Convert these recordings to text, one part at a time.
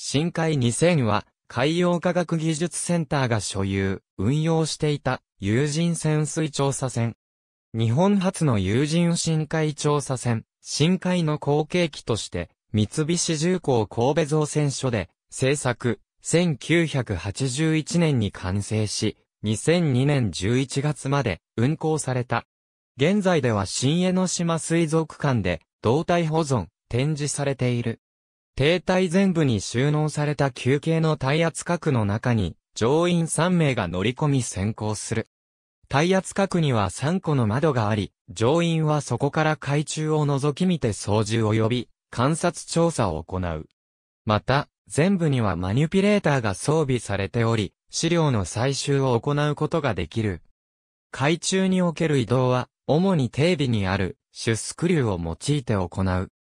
深海2000は、海洋科学技術センターが所有、運用していた、有人潜水調査船。日本初の有人深海調査船、深海の後継機として、三菱重工神戸造船所で、製作、1981年に完成し、2002年11月まで運行された。現在では新江ノ島水族館で、胴体保存、展示されている。停滞全部に収納された休憩の耐圧角の中に、乗員3名が乗り込み先行する。耐圧角には3個の窓があり、乗員はそこから海中を覗き見て操縦及び、観察調査を行う。また、全部にはマニュピレーターが装備されており、資料の採集を行うことができる。海中における移動は、主に定備にある、出スクリューを用いて行う。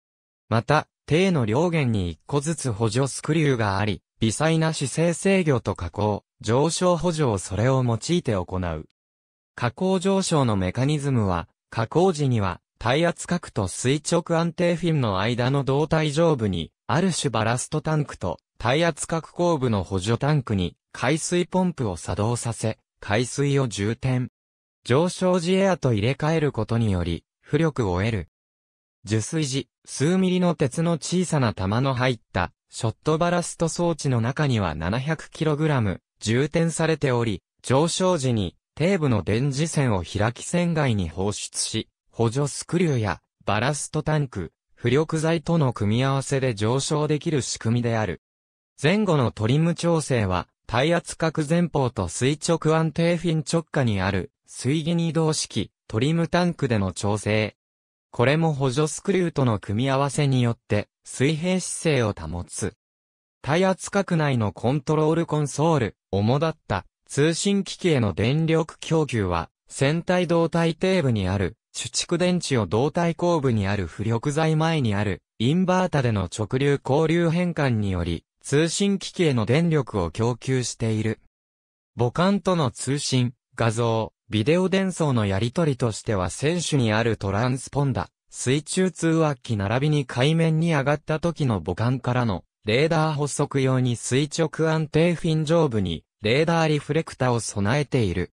また、低の両弦に一個ずつ補助スクリューがあり、微細な姿勢制御と加工、上昇補助をそれを用いて行う。加工上昇のメカニズムは、加工時には、耐圧角と垂直安定フィンの間の胴体上部に、ある種バラストタンクと、耐圧角後部の補助タンクに、海水ポンプを作動させ、海水を充填。上昇時エアと入れ替えることにより、浮力を得る。受水時、数ミリの鉄の小さな玉の入った、ショットバラスト装置の中には 700kg、充填されており、上昇時に、底部の電磁線を開き線外に放出し、補助スクリューや、バラストタンク、浮力剤との組み合わせで上昇できる仕組みである。前後のトリム調整は、耐圧角前方と垂直安定フィン直下にある、水銀移動式、トリムタンクでの調整、これも補助スクリューとの組み合わせによって水平姿勢を保つ。耐圧核内のコントロールコンソール、主だった通信機器への電力供給は、船体胴体底部にある、主蓄電池を胴体後部にある浮力材前にある、インバータでの直流交流変換により、通信機器への電力を供給している。母艦との通信、画像、ビデオ伝送のやり取りとしては選手にあるトランスポンダ、水中通話機並びに海面に上がった時の母艦からのレーダー補足用に垂直安定フィン上部にレーダーリフレクタを備えている。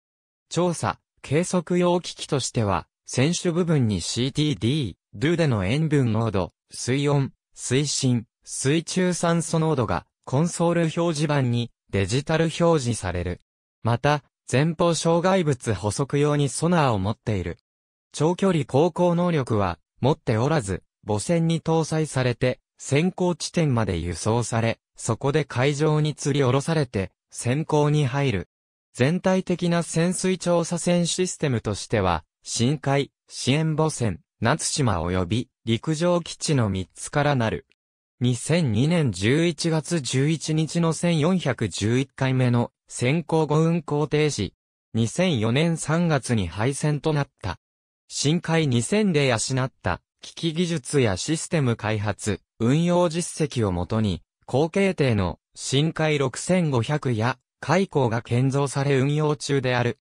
調査、計測用機器としては、選手部分に CTD、d ゥでの塩分濃度、水温、水深、水中酸素濃度がコンソール表示板にデジタル表示される。また、前方障害物補足用にソナーを持っている。長距離航行能力は持っておらず、母船に搭載されて、先行地点まで輸送され、そこで海上に吊り下ろされて、先行に入る。全体的な潜水調査船システムとしては、深海、支援母船、夏島及び陸上基地の3つからなる。2002年11月11日の1411回目の先行後運行停止。2004年3月に廃線となった。深海2000で養った機器技術やシステム開発、運用実績をもとに、後継艇の深海6500や海溝が建造され運用中である。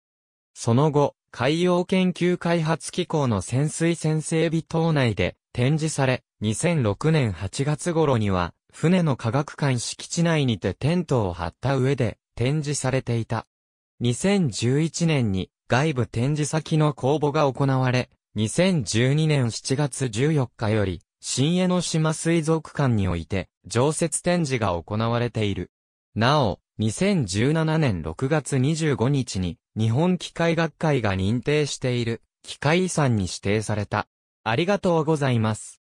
その後、海洋研究開発機構の潜水船整備等内で展示され、2006年8月頃には、船の科学館敷地内にてテントを張った上で、展示されていた。2011年に外部展示先の公募が行われ、2012年7月14日より、新江ノ島水族館において、常設展示が行われている。なお、2017年6月25日に、日本機械学会が認定している、機械遺産に指定された。ありがとうございます。